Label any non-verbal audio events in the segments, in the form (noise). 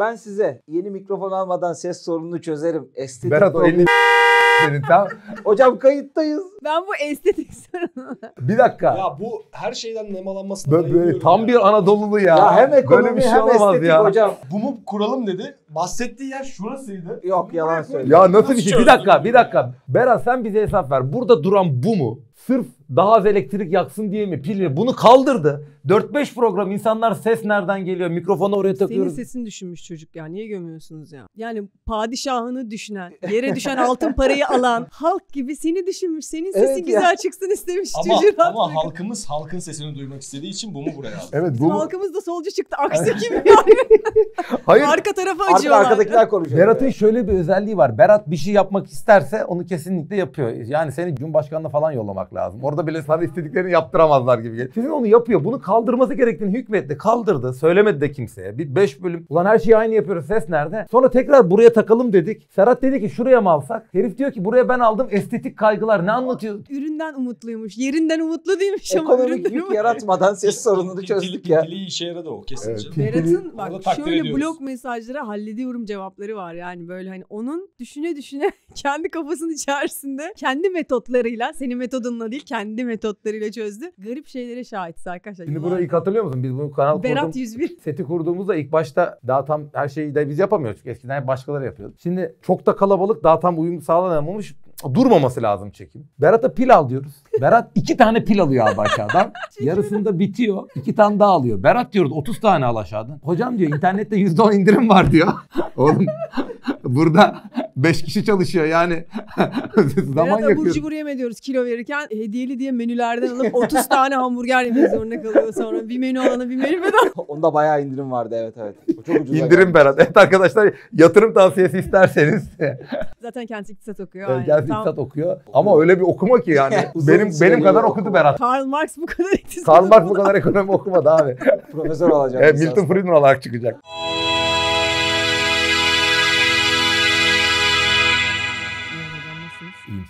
Ben size yeni mikrofon almadan ses sorununu çözerim. Estetik Berat o elini (laughs) senin tam. Hocam kayıttayız. Ben bu estetik sorunu. Bir dakika. Ya bu her şeyden nemalanmasına böyle, böyle tam ya. bir Anadolu'lu ya. Ya hem ekonomi böyle bir şey hem estetik ya. hocam. Bunu kuralım dedi. Bahsettiği yer şurasıydı. Yok yalan söylüyor. Ya nasıl bir şey? Bir dakika bir dakika. Berat sen bize hesap ver. Burada duran bu mu? sırf daha az elektrik yaksın diye mi pil mi? Bunu kaldırdı. 4-5 program insanlar ses nereden geliyor? Mikrofonu oraya takıyoruz. Senin sesini düşünmüş çocuk ya. Niye gömüyorsunuz ya? Yani padişahını düşünen, yere düşen altın parayı alan halk gibi seni düşünmüş. Senin sesin evet güzel ya. çıksın istemiş ama, Ama halkımız halkın sesini duymak istediği için bunu buraya aldı. evet bu Halkımız da solcu çıktı. (laughs) Aksi kim yani? Hayır. Arka tarafa Arka, Arkadakiler konuşuyor. Berat'ın şöyle bir özelliği var. Berat bir şey yapmak isterse onu kesinlikle yapıyor. Yani seni Cumhurbaşkanı'na falan yollamak yapmak lazım. Orada bile sana istediklerini yaptıramazlar gibi geliyor. Sizin onu yapıyor. Bunu kaldırması gerektiğini hükmetti. Kaldırdı. Söylemedi de kimseye. Bir beş bölüm. Ulan her şeyi aynı yapıyoruz. Ses nerede? Sonra tekrar buraya takalım dedik. Serhat dedi ki şuraya mı alsak? Herif diyor ki buraya ben aldım. Estetik kaygılar. Ne anlatıyor? Üründen umutluymuş. Yerinden umutlu değilmiş ama Ekonomik üründen yük umutlu. yaratmadan ses sorununu çözdük ya. Pintili işe yaradı o kesin Evet, Berat'ın bak şöyle ediyoruz. blok mesajlara hallediyorum cevapları var yani böyle hani onun düşüne düşüne (laughs) kendi kafasının içerisinde kendi metotlarıyla senin metodunla metodunla değil kendi metotlarıyla çözdü. Garip şeylere şahitsiz arkadaşlar. Şimdi burayı ilk hatırlıyor musun? Biz bunu kanal Berat kurdum. 101. (laughs) Seti kurduğumuzda ilk başta daha tam her şeyi de biz yapamıyoruz. Çünkü eskiden hep başkaları yapıyordu. Şimdi çok da kalabalık daha tam uyum sağlanamamış durmaması lazım çekim. Berat'a pil al diyoruz. Berat (laughs) iki tane pil alıyor abi aşağıdan. (laughs) Yarısında bitiyor. iki tane daha alıyor. Berat diyoruz 30 tane al aşağıdan. Hocam diyor internette %10 indirim var diyor. Oğlum Burada 5 (laughs) kişi çalışıyor yani. (laughs) Zaman yakıyor. Burcu buraya mı diyoruz kilo verirken hediyeli diye menülerden alıp 30 tane hamburger yemek zorunda kalıyor sonra. Bir menü alana bir menü bedava. (laughs) Onda bayağı indirim vardı evet evet. O çok ucuza indirim Berat. Evet arkadaşlar yatırım tavsiyesi isterseniz. Zaten kent iktisat okuyor. Evet, kendisi tam... iktisat okuyor. Ama öyle bir okuma ki yani. benim benim kadar okudu okuma. Berat. Karl Marx bu kadar iktisat Karl Marx bu kadar ekonomi okumadı abi. Profesör olacak. Evet, Milton Friedman olarak çıkacak.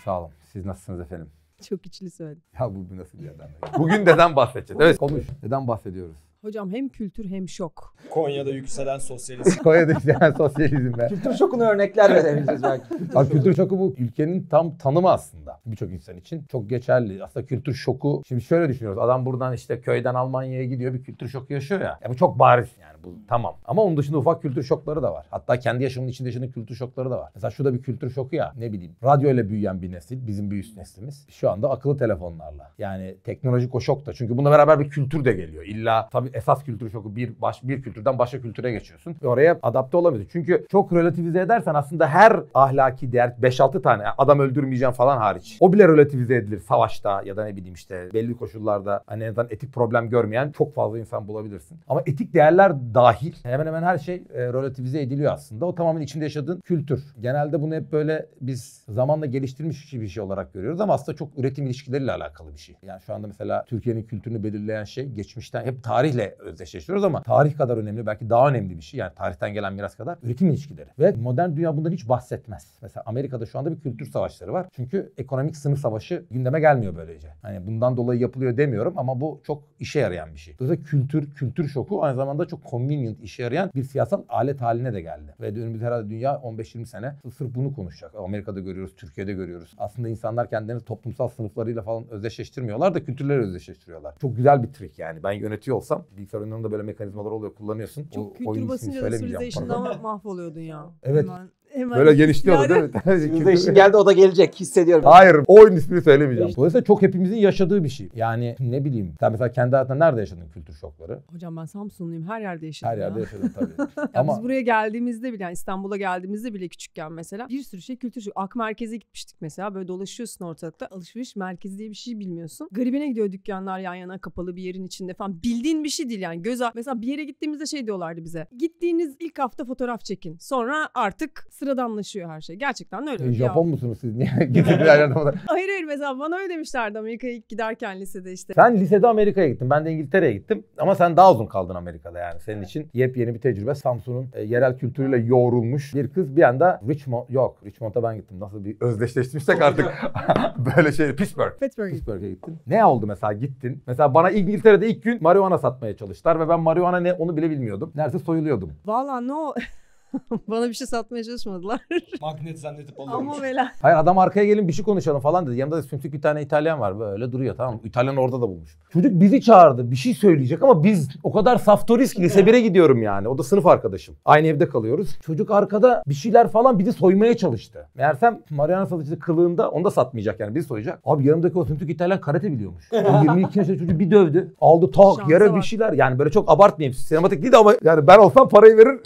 Sağ olun. Siz nasılsınız efendim? Çok içli söyledim. Ya bu, bu nasıl bir adam? Bugün neden bahsedeceğiz? Evet konuş. Neden bahsediyoruz? Hocam hem kültür hem şok. Konya'da yükselen sosyalizm. (laughs) Konya'da yükselen sosyalizm be. kültür şokunu örnekler verebiliriz belki. Bak kültür şoku bu ülkenin tam tanımı aslında birçok insan için. Çok geçerli. Aslında kültür şoku. Şimdi şöyle düşünüyoruz. Adam buradan işte köyden Almanya'ya gidiyor bir kültür şoku yaşıyor ya. ya bu çok bariz yani bu tamam. Ama onun dışında ufak kültür şokları da var. Hatta kendi yaşamın içinde şimdi kültür şokları da var. Mesela şurada bir kültür şoku ya ne bileyim. Radyo ile büyüyen bir nesil bizim bir üst neslimiz. Şu anda akıllı telefonlarla. Yani teknolojik o şok da. Çünkü bununla beraber bir kültür de geliyor. İlla tabii esas kültür şoku bir baş, bir kültürden başka kültüre geçiyorsun. Ve oraya adapte olamıyorsun. Çünkü çok relativize edersen aslında her ahlaki değer 5-6 tane adam öldürmeyeceğim falan hariç. O bile relativize edilir savaşta ya da ne bileyim işte belli koşullarda hani en etik problem görmeyen çok fazla insan bulabilirsin. Ama etik değerler dahil hemen hemen her şey e, relativize ediliyor aslında. O tamamen içinde yaşadığın kültür. Genelde bunu hep böyle biz zamanla geliştirmiş bir şey olarak görüyoruz ama aslında çok üretim ilişkileriyle alakalı bir şey. Yani şu anda mesela Türkiye'nin kültürünü belirleyen şey geçmişten hep tarihle tarihimizle özdeşleştiriyoruz ama tarih kadar önemli belki daha önemli bir şey yani tarihten gelen miras kadar üretim ilişkileri. Ve modern dünya bundan hiç bahsetmez. Mesela Amerika'da şu anda bir kültür savaşları var. Çünkü ekonomik sınır savaşı gündeme gelmiyor böylece. Hani bundan dolayı yapılıyor demiyorum ama bu çok işe yarayan bir şey. Dolayısıyla kültür, kültür şoku aynı zamanda çok convenient işe yarayan bir siyasal alet haline de geldi. Ve önümüzde herhalde dünya 15-20 sene sırf bunu konuşacak. Amerika'da görüyoruz, Türkiye'de görüyoruz. Aslında insanlar kendilerini toplumsal sınıflarıyla falan özdeşleştirmiyorlar da kültürleri özdeşleştiriyorlar. Çok güzel bir trik yani. Ben yönetiyor olsam bilgisayar oyunlarında böyle mekanizmalar oluyor kullanıyorsun. Çok o, kültür basınca da sürüze (laughs) mahvoluyordun ya. Evet. Hemen. Hemen. Böyle genişliyordu yani. değil mi? Yüzleşim (laughs) geldi o da gelecek hissediyorum. Hayır oyun ismini söylemeyeceğim. Dolayısıyla çok hepimizin yaşadığı bir şey. Yani ne bileyim. Sen mesela kendi hayatında nerede yaşadın kültür şokları? Hocam ben Samsunluyum. Her yerde yaşadım. Her yerde yaşadım (laughs) tabii. ya Ama... Biz buraya geldiğimizde bile yani İstanbul'a geldiğimizde bile küçükken mesela bir sürü şey kültür şoku. Ak merkeze gitmiştik mesela. Böyle dolaşıyorsun ortalıkta. Alışveriş merkezi diye bir şey bilmiyorsun. Garibine gidiyor dükkanlar yan yana kapalı bir yerin içinde falan. Bildiğin bir şey değil yani. Göz mesela bir yere gittiğimizde şey diyorlardı bize. Gittiğiniz ilk hafta fotoğraf çekin. Sonra artık sıradanlaşıyor her şey. Gerçekten öyle. E, Japon ya. musunuz siz? (laughs) Niye getirdiler (laughs) Hayır hayır mesela bana öyle demişlerdi Amerika'ya ilk giderken lisede işte. Sen lisede Amerika'ya gittin. Ben de İngiltere'ye gittim. Ama sen daha uzun kaldın Amerika'da yani. Senin evet. için yepyeni bir tecrübe. Samsun'un e, yerel kültürüyle yoğrulmuş bir kız bir anda Richmond yok. Richmond'a ben gittim. Nasıl bir özdeşleştirmişsek artık (laughs) böyle şey Pittsburgh. Pittsburgh. Pittsburgh'e gittin. Ne oldu mesela gittin? Mesela bana İngiltere'de ilk gün marihuana satmaya çalıştılar ve ben marihuana ne onu bile bilmiyordum. Neredeyse soyuluyordum. Valla ne no. (laughs) Bana bir şey satmaya çalışmadılar. (laughs) Magnet zannedip alıyormuş. Ama bela. Hayır adam arkaya gelin bir şey konuşalım falan dedi. Yanında da sümsük bir tane İtalyan var böyle duruyor tamam mı? İtalyan orada da bulmuş. Çocuk bizi çağırdı bir şey söyleyecek ama biz o kadar saftoriz ki lise 1'e gidiyorum yani. O da sınıf arkadaşım. Aynı evde kalıyoruz. Çocuk arkada bir şeyler falan bizi soymaya çalıştı. Meğersem Mariana satıcı kılığında onu da satmayacak yani bizi soyacak. Abi yanımdaki o sümsük İtalyan karate biliyormuş. O 22 (laughs) yaşında çocuğu bir dövdü. Aldı tak yere bir şeyler. Yani böyle çok abartmayayım. Sinematik değil de ama yani ben olsam parayı verir.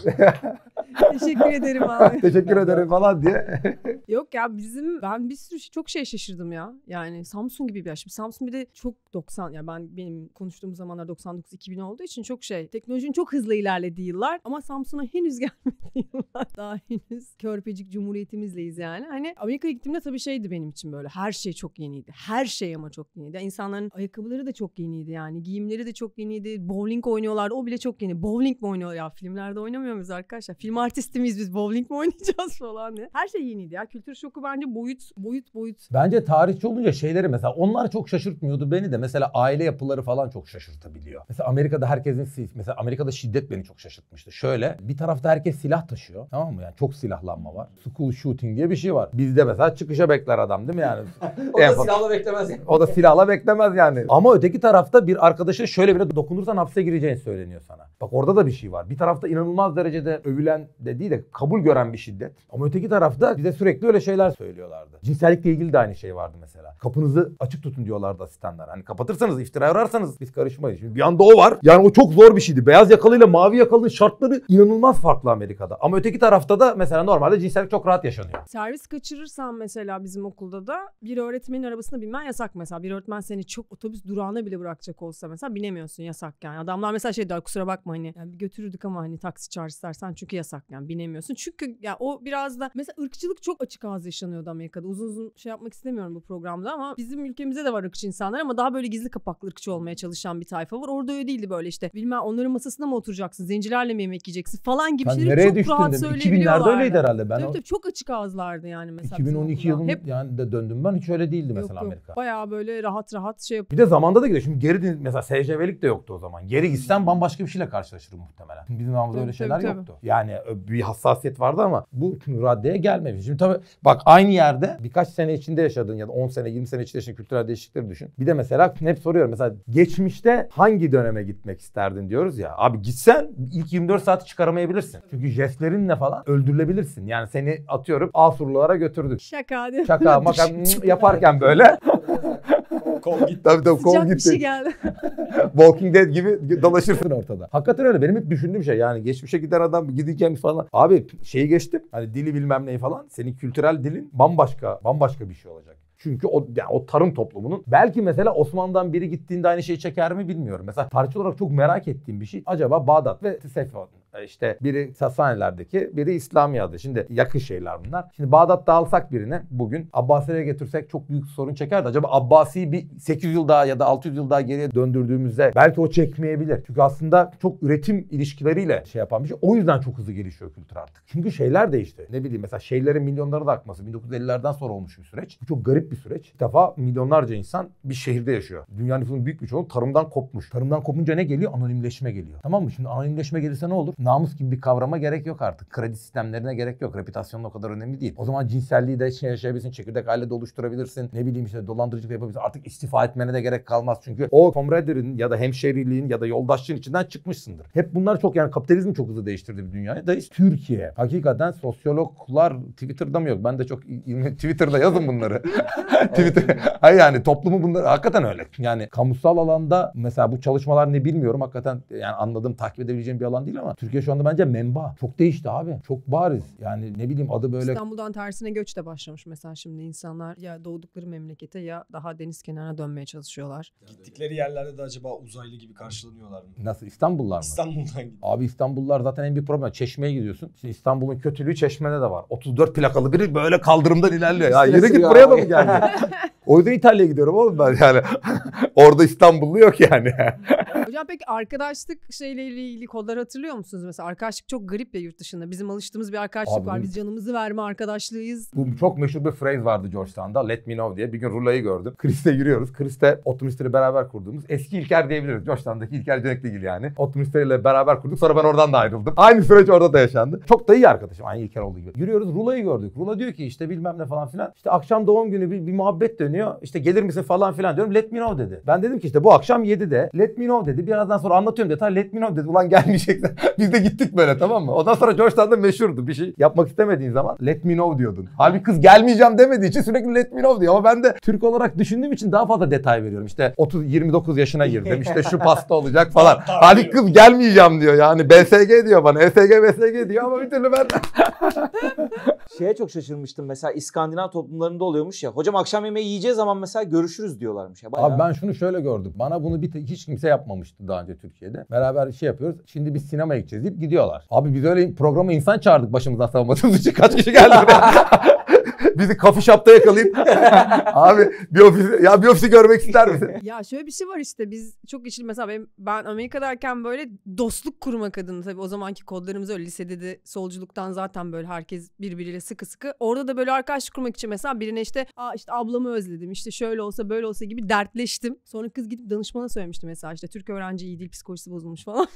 (laughs) Teşekkür ederim abi. Teşekkür ederim falan diye. (laughs) Yok ya bizim ben bir sürü şey, çok şey şaşırdım ya. Yani Samsung gibi bir yaşım. Samsung bir de çok 90 ya yani ben benim konuştuğum zamanlar 99 2000 olduğu için çok şey. Teknolojinin çok hızlı ilerlediği yıllar ama Samsung'a henüz (laughs) gelmediği Daha henüz körpecik cumhuriyetimizleyiz yani. Hani Amerika'ya gittiğimde tabii şeydi benim için böyle. Her şey çok yeniydi. Her şey ama çok yeniydi. İnsanların ayakkabıları da çok yeniydi yani. Giyimleri de çok yeniydi. Bowling oynuyorlardı. O bile çok yeni. Bowling mi oynuyor ya? Filmlerde oynamıyor muyuz arkadaşlar? film artisti miyiz biz bowling mi oynayacağız (laughs) falan ne. Her şey yeniydi ya. Kültür şoku bence boyut boyut boyut. Bence tarihçi olunca şeyleri mesela onlar çok şaşırtmıyordu beni de. Mesela aile yapıları falan çok şaşırtabiliyor. Mesela Amerika'da herkesin mesela Amerika'da şiddet beni çok şaşırtmıştı. Şöyle bir tarafta herkes silah taşıyor. Tamam mı? Yani çok silahlanma var. School shooting diye bir şey var. Bizde mesela çıkışa bekler adam değil mi yani? (laughs) o da silahla beklemez. Yani. O da silahla beklemez yani. Ama öteki tarafta bir arkadaşa şöyle bile dokunursan hapse gireceğin söyleniyor sana. Bak orada da bir şey var. Bir tarafta inanılmaz derecede övülen gören de değil de kabul gören bir şiddet. Ama öteki tarafta bize sürekli öyle şeyler söylüyorlardı. Cinsellikle ilgili de aynı şey vardı mesela. Kapınızı açık tutun diyorlardı asistanlar. Hani kapatırsanız, iftira ararsanız biz karışmayız. Şimdi bir anda o var. Yani o çok zor bir şeydi. Beyaz yakalıyla mavi yakalının şartları inanılmaz farklı Amerika'da. Ama öteki tarafta da mesela normalde cinsellik çok rahat yaşanıyor. Servis kaçırırsan mesela bizim okulda da bir öğretmenin arabasına binmen yasak mesela. Bir öğretmen seni çok otobüs durağına bile bırakacak olsa mesela binemiyorsun yasak yani. Adamlar mesela şey diyor kusura bakma hani yani götürürdük ama hani taksi çağır istersen çünkü yasak yasak binemiyorsun. Çünkü ya o biraz da mesela ırkçılık çok açık ağız yaşanıyordu Amerika'da. Uzun uzun şey yapmak istemiyorum bu programda ama bizim ülkemizde de var ırkçı insanlar ama daha böyle gizli kapaklı ırkçı olmaya çalışan bir tayfa var. Orada öyle değildi böyle işte bilmem onların masasında mı oturacaksın, zencilerle mi yemek yiyeceksin falan gibi Sen şeyleri çok rahat dedim. söyleyebiliyorlardı. 2000'lerde öyleydi herhalde. Ben tabii, o... tabii, çok açık ağızlardı yani mesela. 2012 yılında Hep... yani de döndüm ben hiç öyle değildi mesela yok, Amerika. Bayağı böyle rahat rahat şey yapıyor. Bir de zamanda da gidiyor. Şimdi geri mesela SCV'lik de yoktu o zaman. Geri gitsen bambaşka bir şeyle karşılaşırım muhtemelen. Bizim zamanımızda öyle şeyler tabii, yoktu. Yani yani bir hassasiyet vardı ama bu raddeye gelmemiş. Şimdi tabii bak aynı yerde birkaç sene içinde yaşadığın ya da 10 sene 20 sene içinde yaşadığın kültürel değişiklikleri düşün. Bir de mesela hep soruyorum mesela geçmişte hangi döneme gitmek isterdin diyoruz ya. Abi gitsen ilk 24 saati çıkaramayabilirsin. Çünkü jestlerinle falan öldürülebilirsin. Yani seni atıyorum Asurlulara götürdük. Şaka değil Şaka maka (laughs) yaparken böyle (laughs) kol gitti. Tabii tabii kol Sıcak gitti. bir şey geldi. (laughs) Walking Dead gibi dolaşırsın ortada. Hakikaten öyle. Benim hep düşündüğüm şey yani geçmişe giden adam gidiyken falan. Abi şeyi geçtim. Hani dili bilmem neyi falan. Senin kültürel dilin bambaşka bambaşka bir şey olacak. Çünkü o yani o tarım toplumunun belki mesela Osmanlı'dan biri gittiğinde aynı şeyi çeker mi bilmiyorum. Mesela tarihçi olarak çok merak ettiğim bir şey. Acaba Bağdat ve Sefon e, işte biri Sasanilerdeki, biri İslamiya'da. Şimdi yakın şeyler bunlar. Şimdi Bağdat'ta alsak birini bugün Abbasilere getirsek çok büyük sorun çekerdi. Acaba Abbasi'yi bir 800 yıl daha ya da 600 yıl daha geriye döndürdüğümüzde belki o çekmeyebilir. Çünkü aslında çok üretim ilişkileriyle şey yapan bir şey. O yüzden çok hızlı gelişiyor kültür artık. Çünkü şeyler değişti. Ne bileyim mesela şeylerin milyonlara da akması 1950'lerden sonra olmuş bir süreç. Bu çok garip bir süreç. Bir defa milyonlarca insan bir şehirde yaşıyor. Dünya nüfusunun büyük bir çoğunluğu tarımdan kopmuş. Tarımdan kopunca ne geliyor? Anonimleşme geliyor. Tamam mı? Şimdi anonimleşme gelirse ne olur? namus gibi bir kavrama gerek yok artık. Kredi sistemlerine gerek yok. Reputasyonun o kadar önemli değil. O zaman cinselliği de şey yaşayabilirsin. Çekirdek aile de oluşturabilirsin. Ne bileyim işte dolandırıcılık yapabilirsin. Artık istifa etmene de gerek kalmaz. Çünkü o komraderin ya da hemşeriliğin ya da yoldaşlığın içinden çıkmışsındır. Hep bunlar çok yani kapitalizm çok hızlı değiştirdi bir dünyayı. Da işte Türkiye. Hakikaten sosyologlar Twitter'da mı yok? Ben de çok (laughs) Twitter'da yazın bunları. (laughs) Twitter. Hayır yani toplumu bunlar hakikaten öyle. Yani kamusal alanda mesela bu çalışmalar ne bilmiyorum. Hakikaten yani anladığım takip edebileceğim bir alan değil ama Türkiye Türkiye şu anda bence memba Çok değişti abi. Çok bariz. Yani ne bileyim adı böyle... İstanbul'dan tersine göç de başlamış mesela şimdi insanlar ya doğdukları memlekete ya daha deniz kenarına dönmeye çalışıyorlar. Gittikleri yerlerde de acaba uzaylı gibi karşılanıyorlar mı? Nasıl İstanbullular mı? İstanbul'dan gidiyor. Abi İstanbullular zaten en büyük problem. Çeşmeye gidiyorsun. Şimdi İstanbul'un kötülüğü çeşmede de var. 34 plakalı biri böyle kaldırımdan ilerliyor. Ya yürü git buraya da mı geldin? (laughs) o yüzden İtalya'ya gidiyorum oğlum ben yani. (laughs) Orada İstanbullu yok yani. Hocam peki arkadaşlık şeyleriyle ilgili kodları hatırlıyor musunuz? Mesela arkadaşlık çok garip ya yurt dışında. Bizim alıştığımız bir arkadaşlık Abi, var. Biz canımızı verme arkadaşlığıyız. Bu çok meşhur bir phrase vardı Georgetown'da. Let me know diye. Bir gün Rula'yı gördüm. Chris'te yürüyoruz. Chris'te otomistleri beraber kurduğumuz eski İlker diyebiliriz. Georgetown'daki İlker Cönekligil yani. Otomistleriyle beraber kurduk. Sonra ben oradan da ayrıldım. Aynı süreç orada da yaşandı. Çok da iyi arkadaşım. Aynı İlker olduğu gibi. Yürüyoruz Rula'yı gördük. Rula diyor ki işte bilmem ne falan filan. İşte akşam doğum günü bir, bir muhabbet dönüyor. İşte gelir misin falan filan diyorum. Let me know dedi. Ben dedim ki işte bu akşam 7'de. Let me know dedi. Birazdan sonra anlatıyorum detay. Let me know dedi. Ulan gelmeyecekler. (laughs) Biz de gittik böyle tamam mı? Ondan sonra George Georgetown'da meşhurdu. Bir şey yapmak istemediğin zaman let me know diyordun. Halbuki kız gelmeyeceğim demediği için sürekli let me know diyor. Ama ben de Türk olarak düşündüğüm için daha fazla detay veriyorum. İşte 30 29 yaşına girdim. İşte şu pasta olacak falan. Halbuki kız gelmeyeceğim diyor. Yani BSG diyor bana. ESG BSG diyor ama bir türlü ben (laughs) Şeye çok şaşırmıştım mesela İskandinav toplumlarında oluyormuş ya. Hocam akşam yemeği yiyeceğiz zaman mesela görüşürüz diyorlarmış ya. Bayağı... Abi ben şunu şöyle gördüm. Bana bunu bir hiç kimse yapmamıştı çalıştı daha önce Türkiye'de. Beraber bir şey yapıyoruz. Şimdi biz sinemaya gideceğiz deyip gidiyorlar. Abi biz öyle programı insan çağırdık başımızdan savamadığımız için. Kaç kişi geldi (laughs) (laughs) bizi kafi şapta yakalayıp (laughs) abi bir ofis ya bir ofisi görmek ister misin? (laughs) Ya şöyle bir şey var işte biz çok işin mesela ben, ben Amerika'dayken böyle dostluk kurmak adına tabii o zamanki kodlarımız öyle lisede de solculuktan zaten böyle herkes birbiriyle sıkı sıkı. Orada da böyle arkadaş kurmak için mesela birine işte Aa işte ablamı özledim işte şöyle olsa böyle olsa gibi dertleştim. Sonra kız gidip danışmana söylemişti mesela işte Türk öğrenci iyi değil psikolojisi bozulmuş falan.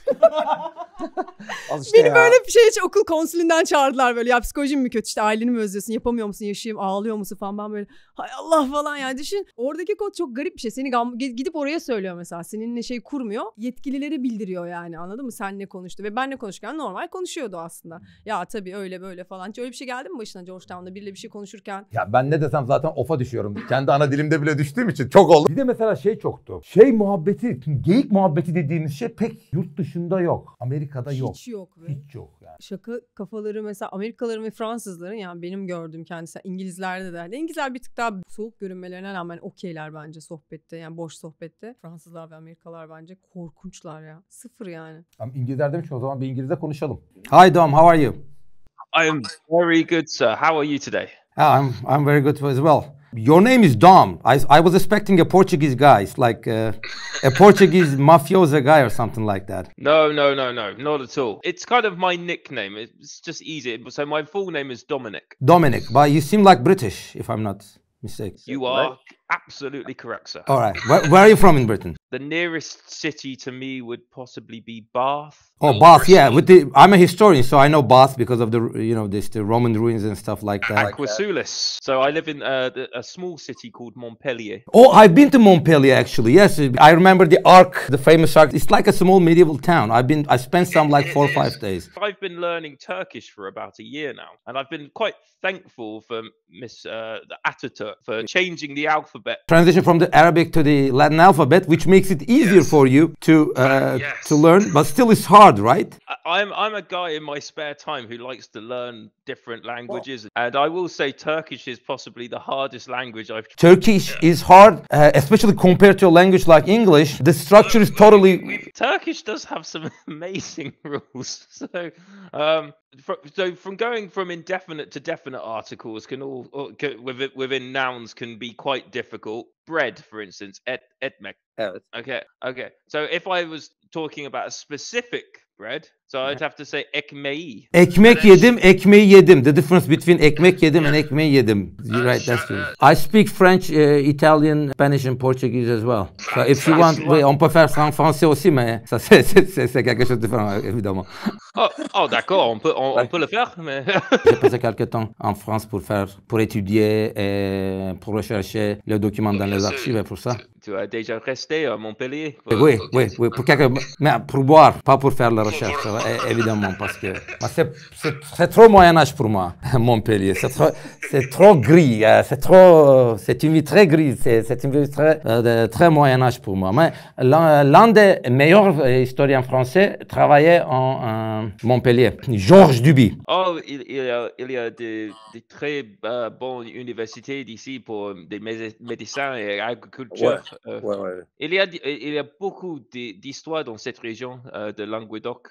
işte Beni ya. böyle şey hiç okul konsülünden çağırdılar böyle ya psikolojim mi kötü işte aileni mi özlüyorsun yapamıyor musun kardeşim ağlıyor musun falan ben böyle hay Allah falan yani düşün. Oradaki kod çok garip bir şey. Seni gidip oraya söylüyor mesela. Seninle şey kurmuyor. Yetkilileri bildiriyor yani anladın mı? Senle konuştu ve benle konuşurken normal konuşuyordu aslında. Ya tabii öyle böyle falan. Hiç öyle bir şey geldi mi başına Georgetown'da biriyle bir şey konuşurken? Ya ben ne desem zaten ofa düşüyorum. Kendi ana dilimde bile düştüğüm için çok oldu. Bir de mesela şey çoktu. Şey muhabbeti, geyik muhabbeti dediğimiz şey pek yurt dışında yok. Amerika'da yok. Hiç yok. Be. Hiç yok yani. Şaka kafaları mesela Amerikalıların ve Fransızların yani benim gördüğüm kendisi İngilizlerde de. Yani İngilizler bir tık daha soğuk görünmelerine rağmen okeyler bence sohbette yani boş sohbette. Fransızlar ve Amerikalılar bence korkunçlar ya. Sıfır yani. Ama İngilizler demiş o zaman bir İngilizce konuşalım. Hi Dom, how are you? I am very good sir. How are you today? Ah, I'm I'm very good as well. Your name is Dom. I, I was expecting a Portuguese guy, it's like uh, a Portuguese (laughs) mafioso guy or something like that. No, no, no, no, not at all. It's kind of my nickname. It's just easy. So my full name is Dominic. Dominic, but you seem like British, if I'm not mistaken. You are absolutely correct, sir. All right. Where, where, are you from in Britain? (laughs) The nearest city to me would possibly be Bath. Oh, Bath. Yeah. With The, I'm a historian, so I know Bath because of the you know this the Roman ruins and stuff like that. Aquasulis. So I live in uh, the, a small city called Montpellier. Oh, I've been to Montpellier actually. Yes, I remember the Arc, the famous Arc. It's like a small medieval town. I've been I spent some like four or five days. I've been learning Turkish for about a year now, and I've been quite thankful for Miss uh, Ataturk for changing the alphabet alphabet. Transition from the Arabic to the Latin alphabet, which makes it easier yes. for you to uh, uh yes. to learn, but still it's hard, right? I, am I'm a guy in my spare time who likes to learn different languages, and I will say Turkish is possibly the hardest language I've. Turkish yeah. is hard, uh, especially compared to a language like English. The structure is totally. Turkish does have some (laughs) amazing rules, (laughs) so um, so from going from indefinite to definite articles can all can, within, within nouns can be quite difficult bread for instance et etmek oh, okay okay so if i was talking about a specific bread Donc, I'd have dire « say ekmeği. Ekmek yedim, ekmeği yedim. The difference between ekmek yedim and ekmeği yedim. You're right, that's true. I speak French, uh, Italian, Spanish and Portuguese as well. So if you want, on peut faire ça en français aussi, mais ça (laughs) c'est quelque chose de différent, évidemment. Oh, oh d'accord, on peut, le faire, mais... (laughs) J'ai passé quelques temps en France pour faire, pour étudier et pour rechercher les documents dans les archives et pour ça. Tu as déjà resté à Montpellier? Oui, oui, oui, pour, mais pour boire, pas pour faire la recherche, évidemment, parce que c'est trop Moyen-Âge pour moi, (laughs) Montpellier. C'est trop, gris, c'est trop, euh, euh, c'est une vie très grise, c'est une vie très, euh, très Moyen-Âge pour moi. Mais l'un des meilleurs historiens français travaillait en Montpellier, Georges Duby. Oh, il, y a, il y a de, très bonnes universités d'ici pour des médecins et agriculture. Il, il y a beaucoup d'histoires dans cette région de Languedoc.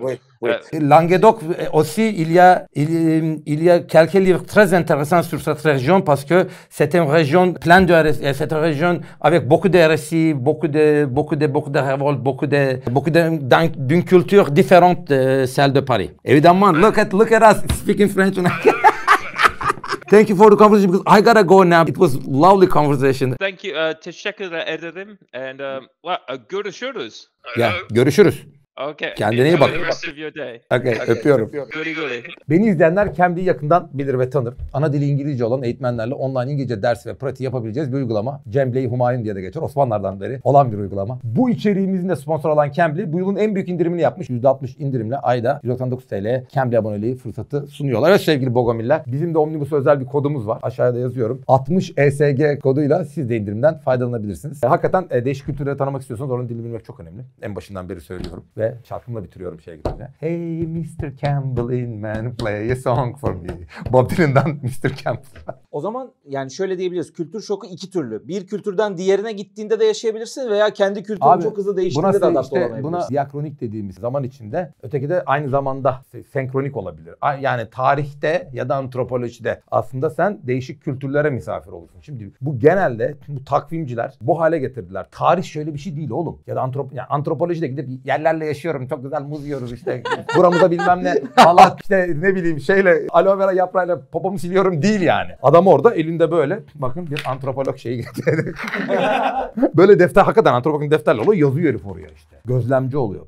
Oui, oui. Euh, Languedoc e, aussi, il y a, il, il, y a quelques livres très intéressants sur cette région parce que c'est une région pleine de RSI, c'est région avec beaucoup de RSI, beaucoup de, beaucoup de, beaucoup de révoltes, beaucoup de, beaucoup d'une culture différente de celle de Paris. Évidemment, look at, look at us speaking French. (laughs) Thank you for the conversation because I gotta go now. It was lovely conversation. Thank you. Uh, teşekkür ederim. And um, well, uh, görüşürüz. Yeah, görüşürüz. Okay. Kendine iyi bak. Okay, öpüyorum. Beni izleyenler Cambly'i yakından bilir ve tanır. Ana dili İngilizce olan eğitmenlerle online İngilizce dersi ve pratiği yapabileceğiz bir uygulama. Cambly Humayun diye de geçer. Osmanlılardan beri olan bir uygulama. Bu içeriğimizin de sponsor olan Cambly bu yılın en büyük indirimini yapmış. %60 indirimle ayda 199 TL Cambly aboneliği fırsatı sunuyorlar. Evet sevgili Bogomiller. Bizim de Omnibus özel bir kodumuz var. Aşağıya da yazıyorum. 60 ESG koduyla siz de indirimden faydalanabilirsiniz. E, hakikaten e, değişik kültürleri tanımak istiyorsanız oranın dilini bilmek çok önemli. En başından beri söylüyorum. Ve böyle şarkımla bitiriyorum şey gibi. Hey Mr. Campbell in man play a song for me. Bob Dylan'dan Mr. Campbell. o zaman yani şöyle diyebiliriz. Kültür şoku iki türlü. Bir kültürden diğerine gittiğinde de yaşayabilirsin veya kendi kültürün çok hızlı değiştiğinde de adapte işte, olamayabilirsin. Buna diakronik dediğimiz zaman içinde öteki de aynı zamanda senkronik olabilir. Yani tarihte ya da antropolojide aslında sen değişik kültürlere misafir olursun. Şimdi bu genelde bu takvimciler bu hale getirdiler. Tarih şöyle bir şey değil oğlum. Ya da antrop yani antropolojide gidip yerlerle yaşıyorum. Çok güzel muz yiyoruz işte. (laughs) Buramıza bilmem ne. Allah işte ne bileyim şeyle aloe vera yaprağıyla popomu siliyorum değil yani. Adam orada elinde böyle bakın bir antropolog şeyi getirdi. (laughs) böyle defter hakikaten antropologun defterle oluyor. Yazıyor herif oraya işte. Gözlemci oluyor.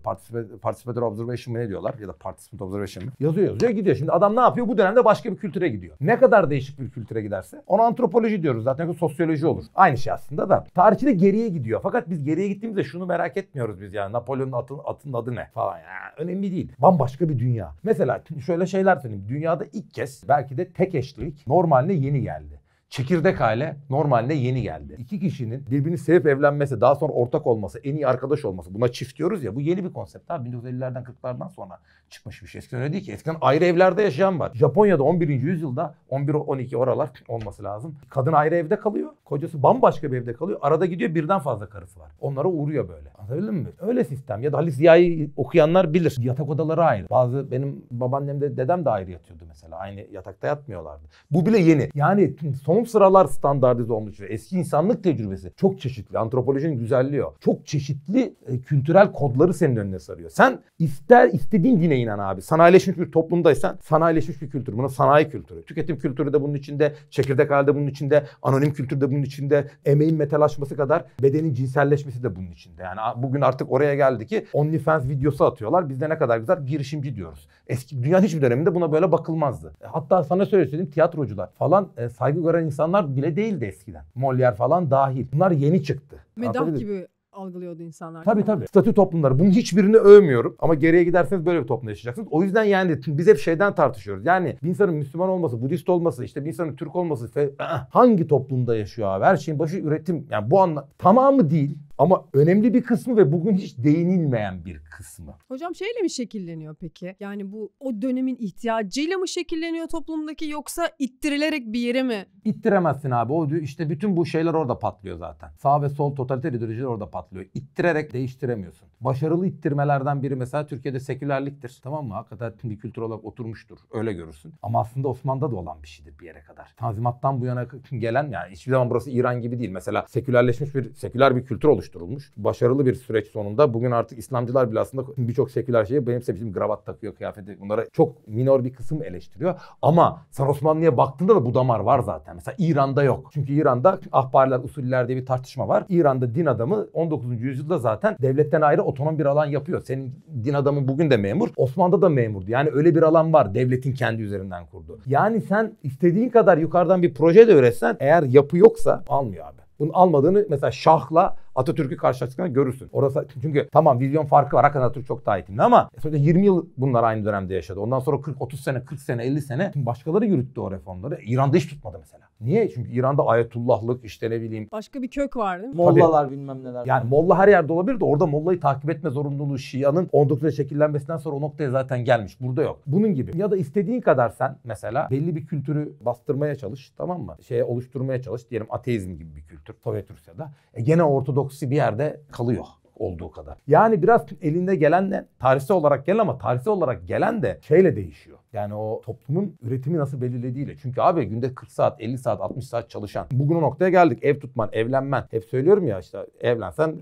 Participatory observation mı ne diyorlar? Ya da participant observation mı? Yazıyor yazıyor gidiyor. Şimdi adam ne yapıyor? Bu dönemde başka bir kültüre gidiyor. Ne kadar değişik bir kültüre giderse ona antropoloji diyoruz zaten. Sosyoloji olur. Aynı şey aslında da. Tarihçi de geriye gidiyor. Fakat biz geriye gittiğimizde şunu merak etmiyoruz biz yani. Napolyon'un atın, atın bunun adı ne falan yani önemli değil. Bambaşka bir dünya. Mesela şöyle şeyler söyleyeyim. Dünyada ilk kez belki de tek eşlilik normaline yeni geldi çekirdek hale normalde yeni geldi. İki kişinin birbirini sevip evlenmesi, daha sonra ortak olması, en iyi arkadaş olması. Buna çift diyoruz ya bu yeni bir konsept. Abi 1950'lerden 40'lardan sonra çıkmış bir şey. Eskiden öyle değil ki. Eskiden ayrı evlerde yaşayan var. Japonya'da 11. yüzyılda 11-12 oralar olması lazım. Kadın ayrı evde kalıyor. Kocası bambaşka bir evde kalıyor. Arada gidiyor birden fazla karısı var. Onlara uğruyor böyle. Anlatabildim mi? Öyle sistem. Ya da Halis Ziya'yı okuyanlar bilir. Yatak odaları ayrı. Bazı benim babaannem de dedem de ayrı yatıyordu mesela. Aynı yatakta yatmıyorlardı. Bu bile yeni. Yani son konum sıralar standartize olmuş ve eski insanlık tecrübesi çok çeşitli. Antropolojinin güzelliği o. Çok çeşitli e, kültürel kodları senin önüne sarıyor. Sen ister istediğin dine inan abi. Sanayileşmiş bir toplumdaysan sanayileşmiş bir kültür. Buna sanayi kültürü. Tüketim kültürü de bunun içinde, çekirdek halde bunun içinde, anonim kültür de bunun içinde, emeğin metalaşması kadar bedenin cinselleşmesi de bunun içinde. Yani bugün artık oraya geldi ki OnlyFans videosu atıyorlar. Biz de ne kadar güzel girişimci diyoruz. Eski dünyanın hiçbir döneminde buna böyle bakılmazdı. E, hatta sana şöyle söyleyeyim tiyatrocular falan e, saygı gören insanlar bile değildi eskiden. Molière falan dahil. Bunlar yeni çıktı. Medah gibi algılıyordu insanlar. Tabii tabii. Statü toplumları. Bunun hiçbirini övmüyorum. Ama geriye giderseniz böyle bir toplumda yaşayacaksınız. O yüzden yani biz hep şeyden tartışıyoruz. Yani bir insanın Müslüman olması, Budist olması, işte bir insanın Türk olması falan, (clears throat) hangi toplumda yaşıyor abi? Her şeyin başı üretim. Yani bu anla tamamı değil. Ama önemli bir kısmı ve bugün hiç değinilmeyen bir kısmı. Hocam şeyle mi şekilleniyor peki? Yani bu o dönemin ihtiyacıyla mı şekilleniyor toplumdaki yoksa ittirilerek bir yere mi? İttiremezsin abi. O işte bütün bu şeyler orada patlıyor zaten. Sağ ve sol totaliter ideolojiler orada patlıyor. İttirerek değiştiremiyorsun. Başarılı ittirmelerden biri mesela Türkiye'de sekülerliktir. Tamam mı? Hakikaten bir kültür olarak oturmuştur. Öyle görürsün. Ama aslında Osmanlı'da da olan bir şeydir bir yere kadar. Tanzimattan bu yana gelen yani hiçbir zaman burası İran gibi değil. Mesela sekülerleşmiş bir seküler bir kültür oluştu oluşturulmuş. Başarılı bir süreç sonunda bugün artık İslamcılar bile aslında birçok seküler şeyi benimse bizim gravat takıyor kıyafeti. Bunlara çok minor bir kısım eleştiriyor. Ama sen Osmanlı'ya baktığında da bu damar var zaten. Mesela İran'da yok. Çünkü İran'da ahbariler, usuller diye bir tartışma var. İran'da din adamı 19. yüzyılda zaten devletten ayrı otonom bir alan yapıyor. Senin din adamı bugün de memur. Osmanlı'da da memurdu. Yani öyle bir alan var. Devletin kendi üzerinden kurdu. Yani sen istediğin kadar yukarıdan bir proje de üretsen eğer yapı yoksa almıyor abi. Bunu almadığını mesela Şah'la Atatürk'ü karşılaştığında görürsün. Orası çünkü tamam vizyon farkı var. Hakikaten Atatürk çok daha eğitimli ama sonuçta 20 yıl bunlar aynı dönemde yaşadı. Ondan sonra 40 30 sene, 40 sene, 50 sene başkaları yürüttü o reformları. İran'da hiç tutmadı mesela. Niye? Çünkü İran'da ayetullahlık işte ne bileyim. Başka bir kök var değil mi? Mollalar Tabii. bilmem neler. Yani molla her yerde olabilir de orada mollayı takip etme zorunluluğu Şia'nın 19. şekillenmesinden sonra o noktaya zaten gelmiş. Burada yok. Bunun gibi. Ya da istediğin kadar sen mesela belli bir kültürü bastırmaya çalış tamam mı? Şeye oluşturmaya çalış. Diyelim ateizm gibi bir kültür Sovyet Rusya'da. E gene Ortodoks paradoksi bir yerde kalıyor olduğu kadar. Yani biraz elinde gelen de tarihsel olarak gelen ama tarihsel olarak gelen de şeyle değişiyor. Yani o toplumun üretimi nasıl belirlediğiyle. Çünkü abi günde 40 saat, 50 saat, 60 saat çalışan. Bugün o noktaya geldik. Ev tutman, evlenmen. Hep söylüyorum ya işte evlensen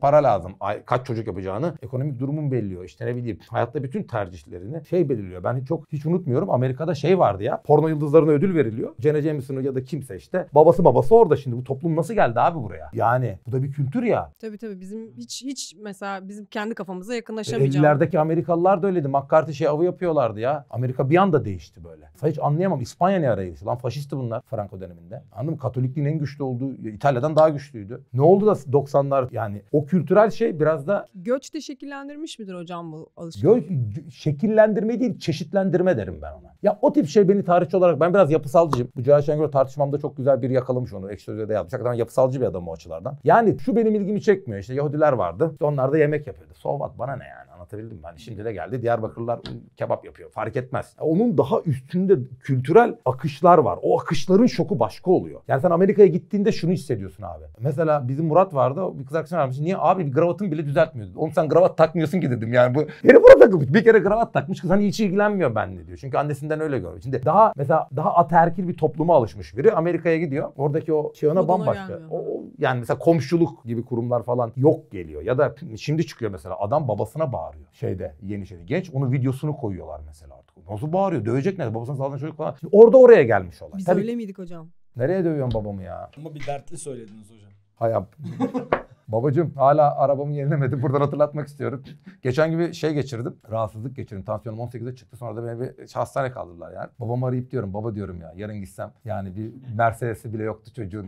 para lazım. Ay, kaç çocuk yapacağını ekonomik durumun belirliyor. İşte ne bileyim hayatta bütün tercihlerini şey belirliyor. Ben çok hiç unutmuyorum. Amerika'da şey vardı ya. Porno yıldızlarına ödül veriliyor. Jenna Jameson'ı ya da kimse işte. Babası babası orada şimdi. Bu toplum nasıl geldi abi buraya? Yani bu da bir kültür ya. Tabii tabii bizim hiç hiç mesela bizim kendi kafamıza e, yakınlaşamayacağım. 50'lerdeki Amerikalılar da öyleydi. McCarthy şey avı yapıyorlardı ya. Amerika bir anda değişti böyle. Hiç anlayamam İspanya ne araya geçti? Lan faşisti bunlar Franco döneminde. Anladın mı? Katolikliğin en güçlü olduğu İtalya'dan daha güçlüydü. Ne oldu da 90'lar yani o kültürel şey biraz da... Göç de şekillendirmiş midir hocam bu alışkanlık? Göç, şekillendirme değil çeşitlendirme derim ben ona. Ya o tip şey beni tarihçi olarak ben biraz yapısalcıyım. Bu Cahil Şengör tartışmamda çok güzel bir yakalamış onu. Ekşi yapmış. Hakikaten yapısalcı bir adam o açılardan. Yani şu benim ilgimi çekmiyor. İşte Yahudiler vardı. İşte onlar da yemek yapıyordu. So Bana ne yani? Anlatabildim mi? Hani şimdi de geldi Diyarbakırlılar kebap yapıyor. Fark etmez. Onun daha üstünde kültürel akışlar var. O akışların şoku başka oluyor. Yani sen Amerika'ya gittiğinde şunu hissediyorsun abi. Mesela bizim Murat vardı. Bir kız arkadaşım aramış. Niye abi bir kravatını bile düzeltmiyordu. Oğlum sen kravat takmıyorsun ki dedim. Yani bu (laughs) herif buna takılmış. Bir kere kravat takmış. Kız hani hiç ilgilenmiyor benimle diyor. Çünkü annesinden öyle görüyor. Şimdi daha mesela daha aterkil bir topluma alışmış biri. Amerika'ya gidiyor. Oradaki o şey ona bambaşka. O, o, yani mesela komşuluk gibi kurumlar falan yok geliyor. Ya da şimdi çıkıyor mesela adam babasına bağır bağırıyor. Şeyde Yenişehir'de. Genç onun videosunu koyuyorlar mesela artık. Nasıl bağırıyor? Dövecek nerede? Babasının sağlanan çocuk falan. Şimdi orada oraya gelmiş olay. Biz Tabii, öyle miydik hocam? Nereye dövüyorsun babamı ya? Ama bir dertli söylediniz hocam. Hayat. (laughs) Babacım hala arabamı yenilemedim. (laughs) Buradan hatırlatmak istiyorum. Geçen gibi şey geçirdim. Rahatsızlık geçirdim. Tansiyonum 18'e çıktı. Sonra da beni bir hastane kaldırdılar yani. Babamı arayıp diyorum. Baba diyorum ya yarın gitsem. Yani bir Mercedes'i bile yoktu çocuğun.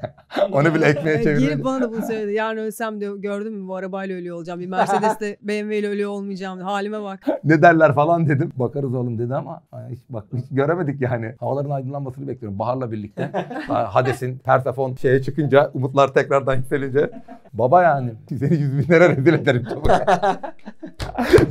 (laughs) Onu bile ekmeğe çevirdim. Girip bana da bunu söyledi. Yarın ölsem diyor gördün mü bu arabayla ölüyor olacağım. Bir Mercedes'le (laughs) BMW ile ölüyor olmayacağım. Halime bak. ne derler falan dedim. Bakarız oğlum dedi ama hiç, bak, hiç göremedik yani. Havaların aydınlanmasını bekliyorum. Baharla birlikte. Hades'in Persephone şeye çıkınca umutlar tekrardan yükselince Baba yani seni yüz bin binlere rezil ederim çabuk.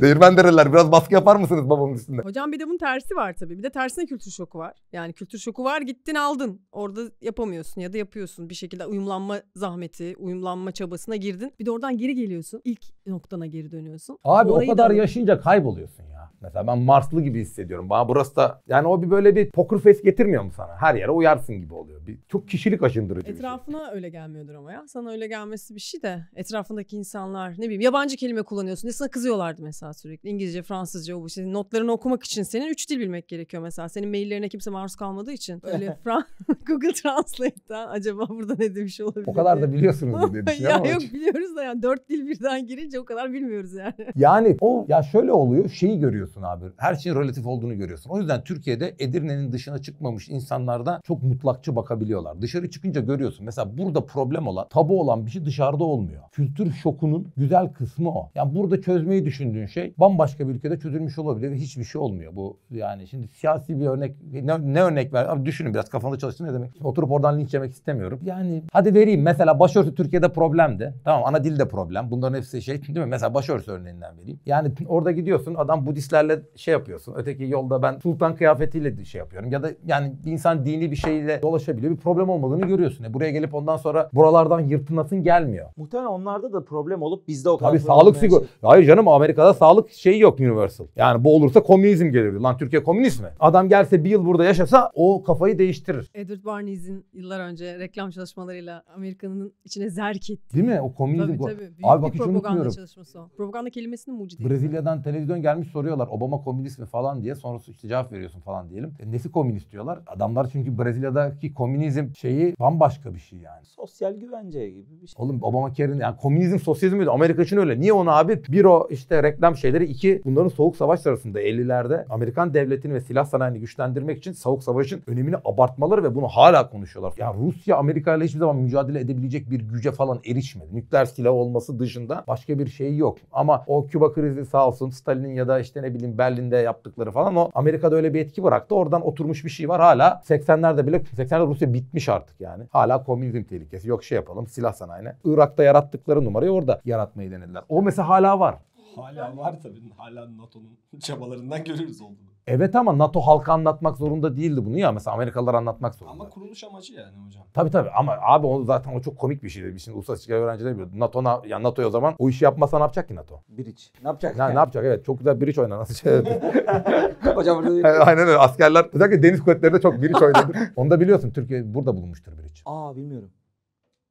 (laughs) Değirmen dereler biraz baskı yapar mısınız babamın üstünde? Hocam bir de bunun tersi var tabii. Bir de tersine kültür şoku var. Yani kültür şoku var gittin aldın. Orada yapamıyorsun ya da yapıyorsun. Bir şekilde uyumlanma zahmeti, uyumlanma çabasına girdin. Bir de oradan geri geliyorsun. İlk noktana geri dönüyorsun. Abi Orayı o kadar da... yaşayınca kayboluyorsun ya. Mesela ben Marslı gibi hissediyorum. Bana burası da yani o bir böyle bir poker face getirmiyor mu sana? Her yere uyarsın gibi oluyor. Bir, çok kişilik aşındırıcı Etrafına bir şey. öyle gelmiyordur ama ya. Sana öyle gelmesi bir şey de etrafındaki insanlar ne bileyim yabancı kelime kullanıyorsun diye sana kızıyorlardı mesela sürekli. İngilizce, Fransızca o bu şey. Notlarını okumak için senin üç dil bilmek gerekiyor mesela. Senin maillerine kimse maruz kalmadığı için. Öyle (laughs) (laughs) Google Translate'den acaba burada ne demiş olabilir? O kadar da biliyorsunuz diye (laughs) düşünüyorum. ya ama. yok biliyoruz da yani dört dil birden girince o kadar bilmiyoruz yani. Yani o ya şöyle oluyor şeyi görüyorsun görüyorsun abi. Her şeyin relatif olduğunu görüyorsun. O yüzden Türkiye'de Edirne'nin dışına çıkmamış insanlar çok mutlakçı bakabiliyorlar. Dışarı çıkınca görüyorsun. Mesela burada problem olan, tabu olan bir şey dışarıda olmuyor. Kültür şokunun güzel kısmı o. Yani burada çözmeyi düşündüğün şey bambaşka bir ülkede çözülmüş olabilir ve hiçbir şey olmuyor. Bu yani şimdi siyasi bir örnek ne, ne örnek ver? Abi düşünün biraz kafanda çalıştı ne demek? oturup oradan linç yemek istemiyorum. Yani hadi vereyim mesela başörtü Türkiye'de problemdi. Tamam ana dil de problem. Bunların hepsi şey değil mi? Mesela başörtü örneğinden vereyim. Yani orada gidiyorsun adam Budistler kıyafetlerle şey yapıyorsun. Öteki yolda ben sultan kıyafetiyle şey yapıyorum. Ya da yani bir insan dini bir şeyle dolaşabiliyor. Bir problem olmadığını görüyorsun. E buraya gelip ondan sonra buralardan yırtınasın gelmiyor. Muhtemelen onlarda da problem olup bizde o kadar. Tabii sağlık sigor. Şey. Hayır canım Amerika'da sağlık şeyi yok universal. Yani bu olursa komünizm gelir. Lan Türkiye komünist mi? Adam gelse bir yıl burada yaşasa o kafayı değiştirir. Edward Bernays'in yıllar önce reklam çalışmalarıyla Amerika'nın içine zerk etti. Değil mi? O komünizm. Tabii tabii. Büyük Abi, bak, bir propaganda çalışması o. Propaganda kelimesinin mucidi. Brezilya'dan televizyon gelmiş soruyorlar. Obama komünist mi falan diye sonra işte cevap veriyorsun falan diyelim. E, nesi komünist diyorlar? Adamlar çünkü Brezilya'daki komünizm şeyi bambaşka bir şey yani. Sosyal güvence gibi bir şey. Oğlum Obama Ker'in yani komünizm sosyalizm miydi? Amerika için öyle. Niye onu abi? Bir o işte reklam şeyleri. iki bunların soğuk savaş sırasında 50'lerde Amerikan devletini ve silah sanayini güçlendirmek için soğuk savaşın önemini abartmaları ve bunu hala konuşuyorlar. Yani Rusya Amerika ile hiçbir zaman mücadele edebilecek bir güce falan erişmedi. Nükleer silah olması dışında başka bir şey yok. Ama o Küba krizi sağ olsun Stalin'in ya da işte ne bileyim Berlin'de yaptıkları falan o Amerika'da öyle bir etki bıraktı. Oradan oturmuş bir şey var hala 80'lerde bile 80'lerde Rusya bitmiş artık yani. Hala komünizm tehlikesi yok şey yapalım silah sanayine. Irak'ta yarattıkları numarayı orada yaratmayı denediler. O mesela hala var. Hala var tabii. (laughs) Hala NATO'nun çabalarından görürüz olduğunu. Evet ama NATO halka anlatmak zorunda değildi bunu ya. Mesela Amerikalılar anlatmak zorunda. Ama kuruluş amacı yani hocam. Tabii tabii ama abi onu zaten o çok komik bir şeydi. Biz şimdi uluslararası ilişkiler öğrencileri biliyordu. NATO na, ya NATO o zaman o işi yapmasa ne yapacak ki NATO? Bridge. Ne yapacak? Ne, yani? ne yapacak evet. Çok güzel bridge oynar nasıl şey. (laughs) (laughs) hocam burada Aynen öyle. Askerler özellikle deniz kuvvetlerinde çok bridge oynadı. Onu da biliyorsun. Türkiye burada bulunmuştur bridge. Aa bilmiyorum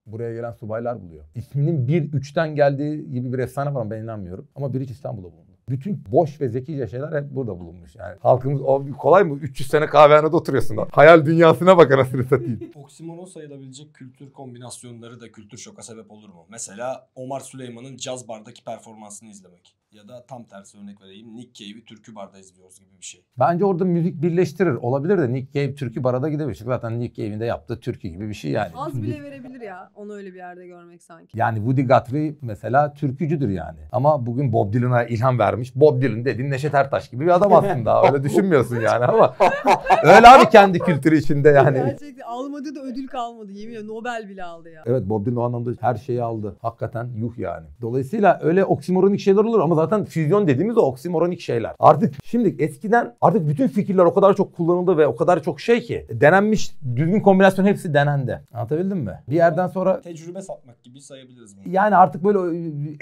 buraya gelen subaylar buluyor. İsminin bir üçten geldiği gibi bir efsane var ben inanmıyorum. Ama bir hiç İstanbul'da bulundu. Bütün boş ve zekice şeyler hep burada bulunmuş. Yani halkımız o kolay mı? 300 sene kahvehanede oturuyorsun. Da. Hayal dünyasına bak anasını satayım. (laughs) Oksimoron sayılabilecek kültür kombinasyonları da kültür şoka sebep olur mu? Mesela Omar Süleyman'ın caz bardaki performansını izlemek ya da tam tersi örnek vereyim Nick Cave'i türkü barda izliyoruz gibi bir şey. Bence orada müzik birleştirir. Olabilir de Nick Cave türkü barada gidebilir. Zaten Nick Cave'in de yaptığı türkü gibi bir şey yani. Az bile verebilir ya onu öyle bir yerde görmek sanki. Yani Woody Guthrie mesela türkücüdür yani. Ama bugün Bob Dylan'a ilham vermiş. Bob Dylan dediğin Neşet Ertaş gibi bir adam aslında. Öyle düşünmüyorsun yani ama. (laughs) öyle abi kendi kültürü içinde yani. Gerçekten almadı da ödül kalmadı. Yemin ediyorum Nobel bile aldı ya. Evet Bob Dylan o anlamda her şeyi aldı. Hakikaten yuh yani. Dolayısıyla öyle oksimoronik şeyler olur ama zaten füzyon dediğimiz o oksimoronik şeyler. Artık şimdi eskiden artık bütün fikirler o kadar çok kullanıldı ve o kadar çok şey ki denenmiş düzgün kombinasyon hepsi denendi. Anlatabildim mi? Bir yerden sonra tecrübe satmak gibi sayabiliriz bunu. Yani artık böyle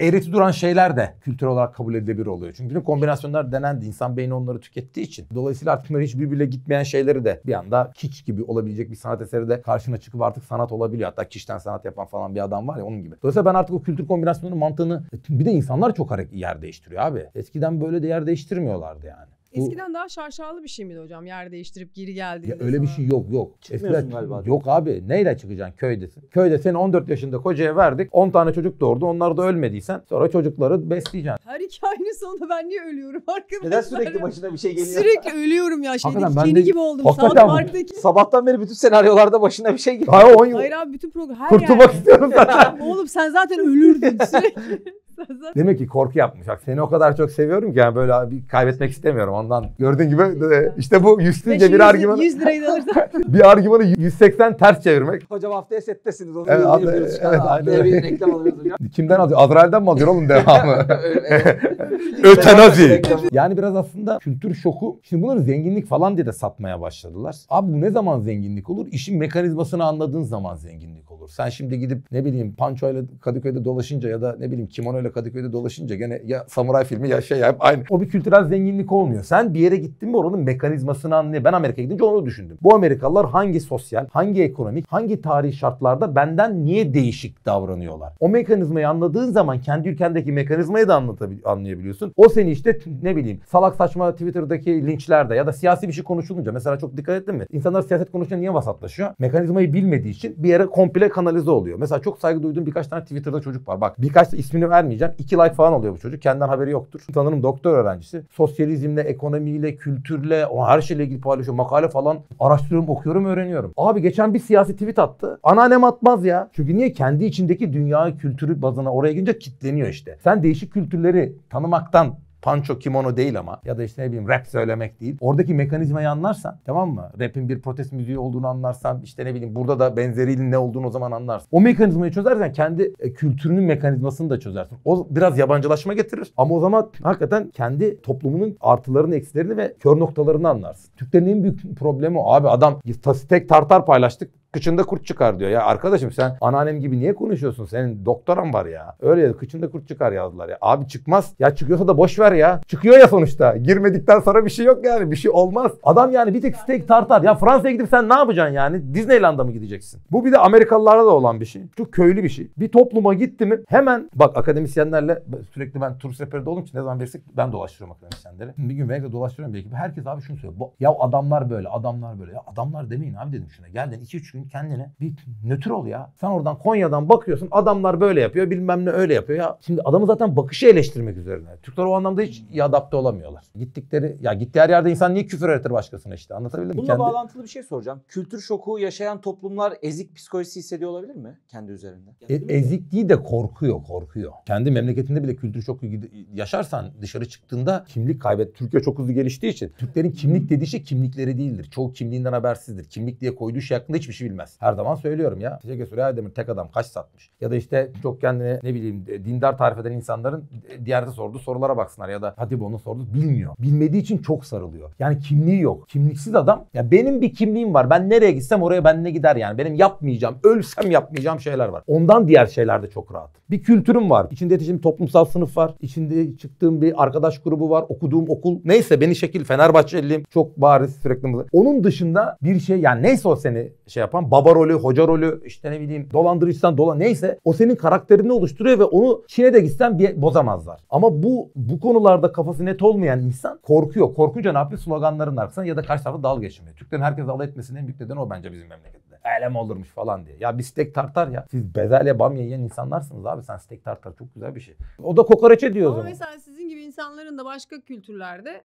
eriti duran şeyler de kültür olarak kabul edilebilir oluyor. Çünkü bütün kombinasyonlar denendi. İnsan beyni onları tükettiği için. Dolayısıyla artık hiç hiçbirbiriyle gitmeyen şeyleri de bir anda kiç gibi olabilecek bir sanat eseri de karşına çıkıp artık sanat olabiliyor. Hatta kişiden sanat yapan falan bir adam var ya onun gibi. Dolayısıyla ben artık o kültür kombinasyonunun mantığını bir de insanlar çok yerde değiştiriyor abi. Eskiden böyle değer değiştirmiyorlardı yani. Eskiden daha şaşalı bir şey miydi hocam? Yer değiştirip geri geldiğinde. Ya öyle sana... bir şey yok yok. Çıkmıyorsun Eskiden, galiba. Yok abi neyle çıkacaksın köydesin. Köyde seni 14 yaşında kocaya verdik. 10 tane çocuk doğurdu. Onlar da ölmediysen sonra çocukları besleyeceksin. Her hikayenin sonunda ben niye ölüyorum arkadaşlar? Neden sürekli başına bir şey geliyor? Sürekli ölüyorum ya. Şeydeki Hakikaten, ben de, gibi oldum. Hakikaten Park'taki. Sabahtan beri bütün senaryolarda başına bir şey geliyor. Hayır, 10 yıl. Hayır abi bütün program. Her Kurtulmak yani. istiyorum zaten. (laughs) Oğlum sen zaten ölürdün sürekli. (laughs) Demek ki korku yapmış. seni o kadar çok seviyorum ki yani böyle bir kaybetmek istemiyorum Ondan gördüğün gibi e, işte bu 100 liraya bir argüman. 100 lirayı alırsan. (laughs) bir argümanı 180 ters çevirmek. Hocam haftaya settesiniz. Onu evet, ad, evet, aynen bir reklam alıyoruz (laughs) Kimden alıyor? Azrail'den mi alıyor oğlum devamı? (laughs) Ötenazi. yani biraz aslında kültür şoku. Şimdi bunları zenginlik falan diye de satmaya başladılar. Abi bu ne zaman zenginlik olur? İşin mekanizmasını anladığın zaman zenginlik olur olur. Sen şimdi gidip ne bileyim pançoyla Kadıköy'de dolaşınca ya da ne bileyim kimonoyla Kadıköy'de dolaşınca gene ya samuray filmi ya şey ya hep aynı. O bir kültürel zenginlik olmuyor. Sen bir yere gittin mi oranın mekanizmasını anlıyor. Ben Amerika'ya gidince onu düşündüm. Bu Amerikalılar hangi sosyal, hangi ekonomik, hangi tarihi şartlarda benden niye değişik davranıyorlar? O mekanizmayı anladığın zaman kendi ülkendeki mekanizmayı da anlayabiliyorsun. O seni işte ne bileyim salak saçma Twitter'daki linçlerde ya da siyasi bir şey konuşulunca mesela çok dikkat ettin mi? İnsanlar siyaset konuşunca niye vasatlaşıyor? Mekanizmayı bilmediği için bir yere komple kanalize oluyor. Mesela çok saygı duyduğum birkaç tane Twitter'da çocuk var. Bak birkaç ismini vermeyeceğim. 2 like falan oluyor bu çocuk. Kendinden haberi yoktur. Sanırım doktor öğrencisi. Sosyalizmle, ekonomiyle, kültürle, o her şeyle ilgili paylaşıyor. Makale falan araştırıyorum, okuyorum, öğreniyorum. Abi geçen bir siyasi tweet attı. Anneannem atmaz ya. Çünkü niye? Kendi içindeki dünya kültürü bazına oraya girince kitleniyor işte. Sen değişik kültürleri tanımaktan panço kimono değil ama ya da işte ne bileyim rap söylemek değil. Oradaki mekanizmayı anlarsan tamam mı? Rap'in bir protest müziği olduğunu anlarsan işte ne bileyim burada da benzeriyle ne olduğunu o zaman anlarsın. O mekanizmayı çözersen kendi e, kültürünün mekanizmasını da çözersin. O biraz yabancılaşma getirir ama o zaman hakikaten kendi toplumunun artılarını, eksilerini ve kör noktalarını anlarsın. Türklerin en büyük problemi o. Abi adam tek tartar paylaştık Kıçında kurt çıkar diyor. Ya arkadaşım sen anneannem gibi niye konuşuyorsun? Senin doktoran var ya. Öyle ya kıçında kurt çıkar yazdılar ya. Abi çıkmaz. Ya çıkıyorsa da boş ver ya. Çıkıyor ya sonuçta. Girmedikten sonra bir şey yok yani. Bir şey olmaz. Adam yani bir tek steak tartar. Ya Fransa'ya gidip sen ne yapacaksın yani? Disneyland'a mı gideceksin? Bu bir de Amerikalılarda da olan bir şey. Çok köylü bir şey. Bir topluma gitti mi hemen bak akademisyenlerle sürekli ben tur seferinde olduğum için ne zaman birisi ben dolaştırıyorum akademisyenleri. Bir gün belki dolaştırıyorum belki. Herkes abi şunu söylüyor. Bu, ya adamlar böyle, adamlar böyle. Ya adamlar demeyin abi dedim şuna. geldin 2-3 gün düşün kendine. Bir nötr ol ya. Sen oradan Konya'dan bakıyorsun adamlar böyle yapıyor bilmem ne öyle yapıyor. Ya şimdi adamı zaten bakışı eleştirmek üzerine. Türkler o anlamda hiç adapte olamıyorlar. Gittikleri ya gittiği her yerde insan niye küfür öğretir başkasına işte anlatabildim mi? Bununla Kendi... bağlantılı bir şey soracağım. Kültür şoku yaşayan toplumlar ezik psikolojisi hissediyor olabilir mi kendi üzerinde? E, ezik değil de korkuyor korkuyor. Kendi memleketinde bile kültür şoku yaşarsan dışarı çıktığında kimlik kaybet. Türkiye çok hızlı geliştiği için Türklerin kimlik dediği şey kimlikleri değildir. Çoğu kimliğinden habersizdir. Kimlik diye koyduğu şey hakkında hiçbir şey bilmez. Her zaman söylüyorum ya. Şeke Süreyya Demir tek adam kaç satmış? Ya da işte çok kendini ne bileyim e, dindar tarif eden insanların e, diğerde sorduğu sorulara baksınlar ya da Hatip onu sordu bilmiyor. Bilmediği için çok sarılıyor. Yani kimliği yok. Kimliksiz adam ya benim bir kimliğim var. Ben nereye gitsem oraya benimle gider yani. Benim yapmayacağım, ölsem yapmayacağım şeyler var. Ondan diğer şeylerde çok rahat. Bir kültürüm var. İçinde yetişim toplumsal sınıf var. İçinde çıktığım bir arkadaş grubu var. Okuduğum okul. Neyse beni şekil Fenerbahçeliyim. Çok bariz sürekli. Onun dışında bir şey yani neyse o seni şey yapan yapan baba rolü, hoca rolü, işte ne bileyim dolandırıcıdan dolan neyse o senin karakterini oluşturuyor ve onu Çin'e de gitsen bir bozamazlar. Ama bu bu konularda kafası net olmayan insan korkuyor. Korkunca ne yapıyor? Sloganların arkasına ya da karşı tarafa dal geçmiyor. Türklerin herkes alay etmesinin en büyük nedeni o bence bizim memlekette elem olurmuş falan diye. Ya bir steak tartar ya. Siz bezelye bamya yiyen insanlarsınız abi. Sen steak tartar çok güzel bir şey. O da kokoreçe diyor Ama zaman. mesela sizin gibi insanların da başka kültürlerde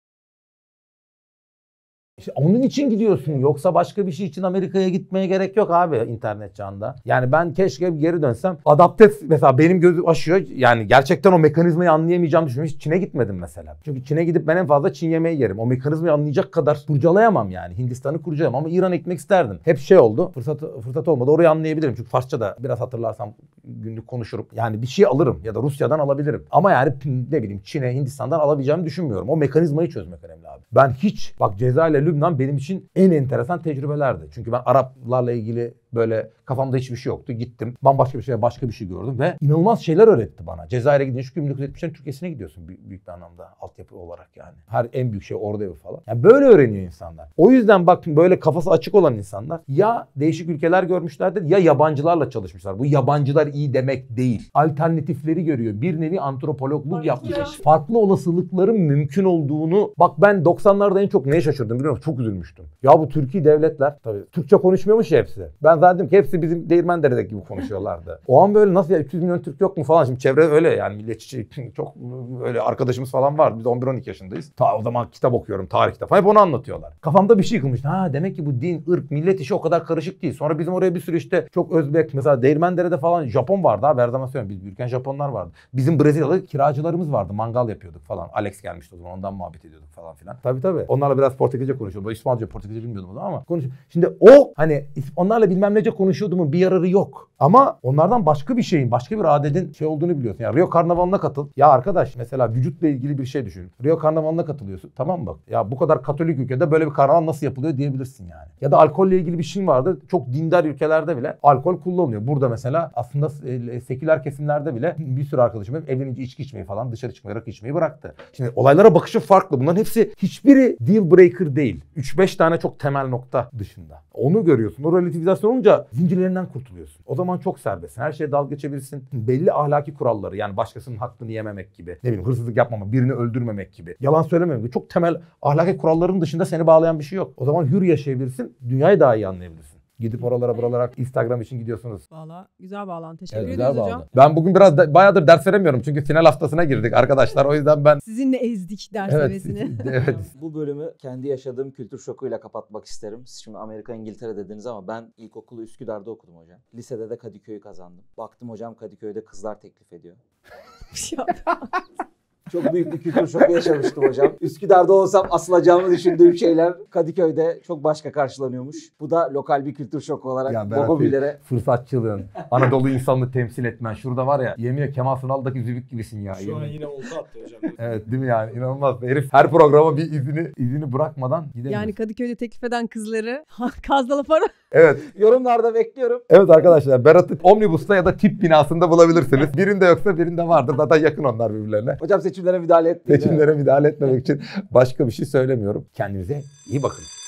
işte onun için gidiyorsun. Yoksa başka bir şey için Amerika'ya gitmeye gerek yok abi internet çağında. Yani ben keşke bir geri dönsem. adaptet mesela benim gözüm aşıyor. Yani gerçekten o mekanizmayı anlayamayacağımı düşünmüş Çin'e gitmedim mesela. Çünkü Çin'e gidip ben en fazla Çin yemeği yerim. O mekanizmayı anlayacak kadar kurcalayamam yani. Hindistan'ı kurcalayamam ama İran'a gitmek isterdim. Hep şey oldu. Fırsat, fırsat olmadı. Orayı anlayabilirim. Çünkü Farsça da biraz hatırlarsam günlük konuşurum. Yani bir şey alırım ya da Rusya'dan alabilirim. Ama yani ne bileyim Çin'e, Hindistan'dan alabileceğimi düşünmüyorum. O mekanizmayı çözmek önemli abi. Ben hiç bak Cezayir ile Lübnan benim için en enteresan tecrübelerdi. Çünkü ben Araplarla ilgili Böyle kafamda hiçbir şey yoktu. Gittim. Bambaşka bir şey, başka bir şey gördüm ve inanılmaz şeyler öğretti bana. Cezayir'e gidince çünkü 1970'lerin Türkiye'sine gidiyorsun büyük bir anlamda altyapı olarak yani. Her en büyük şey orada evi falan. Yani böyle öğreniyor insanlar. O yüzden bak böyle kafası açık olan insanlar ya değişik ülkeler görmüşlerdir ya yabancılarla çalışmışlar. Bu yabancılar iyi demek değil. Alternatifleri görüyor. Bir nevi antropologluk yapmış. Ya. Farklı olasılıkların mümkün olduğunu bak ben 90'larda en çok neye şaşırdım biliyor musun? Çok üzülmüştüm. Ya bu Türkiye devletler tabii Türkçe konuşmuyormuş ya hepsi. Ben kadar dedim ki hepsi bizim Değirmendere'deki gibi konuşuyorlardı. (laughs) o an böyle nasıl ya 300 milyon Türk yok mu falan. Şimdi çevre öyle yani milliyetçi (laughs) çok öyle arkadaşımız falan var. Biz 11-12 yaşındayız. Ta o zaman kitap okuyorum tarih kitap. Hep onu anlatıyorlar. Kafamda bir şey yıkılmış. Ha demek ki bu din, ırk, millet işi o kadar karışık değil. Sonra bizim oraya bir sürü işte çok Özbek mesela Değirmendere'de falan Japon vardı abi. Her zaman söylüyorum biz büyürken Japonlar vardı. Bizim Brezilyalı kiracılarımız vardı. Mangal yapıyorduk falan. Alex gelmişti o zaman ondan muhabbet ediyorduk falan filan. Tabii tabii. Onlarla biraz Portekizce konuşuyordum. İspanyolca, Portekizce bilmiyordum o zaman ama konuşuyordum. Şimdi o hani onlarla bilmem nece konuşuyordumun bir yararı yok. Ama onlardan başka bir şeyin, başka bir adedin şey olduğunu biliyorsun. Yani Rio Karnavalı'na katıl. Ya arkadaş mesela vücutla ilgili bir şey düşün. Rio Karnavalı'na katılıyorsun. Tamam bak ya bu kadar Katolik ülkede böyle bir karnaval nasıl yapılıyor diyebilirsin yani. Ya da alkolle ilgili bir şeyin vardı. Çok dindar ülkelerde bile alkol kullanılıyor. Burada mesela aslında e, e, seküler kesimlerde bile bir sürü arkadaşım hep evlenince içki içmeyi falan dışarı çıkmayı, rakı içmeyi bıraktı. Şimdi olaylara bakışı farklı. Bunların hepsi hiçbiri deal breaker değil. 3-5 tane çok temel nokta dışında. Onu görüyorsun. O relativizasyon olunca zincirlerinden kurtuluyorsun. O zaman çok serbestsin. Her şeye dalga geçebilirsin. Belli ahlaki kuralları yani başkasının hakkını yememek gibi. Ne bileyim hırsızlık yapmamak, birini öldürmemek gibi. Yalan söylememek gibi. Çok temel ahlaki kuralların dışında seni bağlayan bir şey yok. O zaman hür yaşayabilirsin. Dünyayı daha iyi anlayabilirsin. Gidip oralara buralara Instagram için gidiyorsunuz. Valla güzel bağlan. Teşekkür evet, ediyoruz hocam. Ben bugün biraz da, bayağıdır ders veremiyorum çünkü final haftasına girdik arkadaşlar. O yüzden ben... Sizinle ezdik ders evet, (laughs) evet. (laughs) Bu bölümü kendi yaşadığım kültür şokuyla kapatmak isterim. Siz şimdi Amerika, İngiltere dediniz ama ben ilkokulu Üsküdar'da okudum hocam. Lisede de Kadıköy'ü kazandım. Baktım hocam Kadıköy'de kızlar teklif ediyor. (laughs) Çok büyük bir kültür şoku yaşamıştım hocam. Üsküdar'da olsam asılacağımı düşündüğüm şeyler Kadıköy'de çok başka karşılanıyormuş. Bu da lokal bir kültür şoku olarak ya Bogobilere... Fırsatçılığın, Anadolu insanını temsil etmen. Şurada var ya yemin Kemal Sunal'daki Zübük gibisin ya. Şu yemin. an yine olta attı hocam. (laughs) evet değil mi yani inanılmaz. Herif her programa bir izini, izini bırakmadan gidemiyor. Yani Kadıköy'de teklif eden kızları Kazdala para. Evet. (laughs) Yorumlarda bekliyorum. Evet arkadaşlar Berat'ı Omnibus'ta ya da tip binasında bulabilirsiniz. Birinde yoksa birinde vardır. Zaten yakın onlar birbirlerine. Hocam size seçimlere müdahale etmeyin. Seçimlere müdahale etmemek için başka bir şey söylemiyorum. Kendinize iyi bakın.